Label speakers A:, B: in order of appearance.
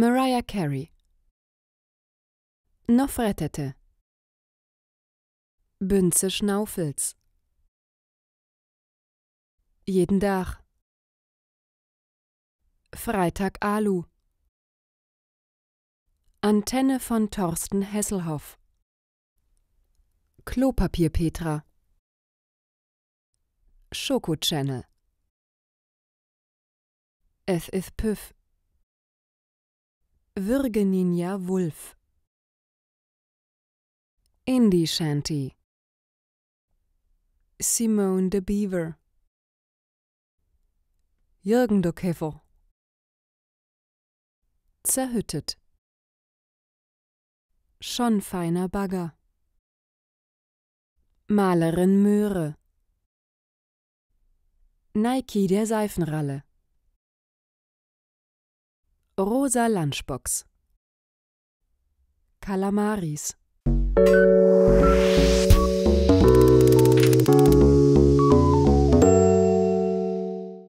A: Mariah Carey Nofretete Bünze Schnaufels Jeden Tag Freitag Alu Antenne von Thorsten Hesselhoff Klopapier Petra Schoko Channel Es ist Püff Virginia Wulf Indie Shanty Simone de Beaver Jürgen de Käfer Zerhüttet Schon feiner Bagger Malerin Möhre Nike der Seifenralle Rosa Lunchbox Kalamaris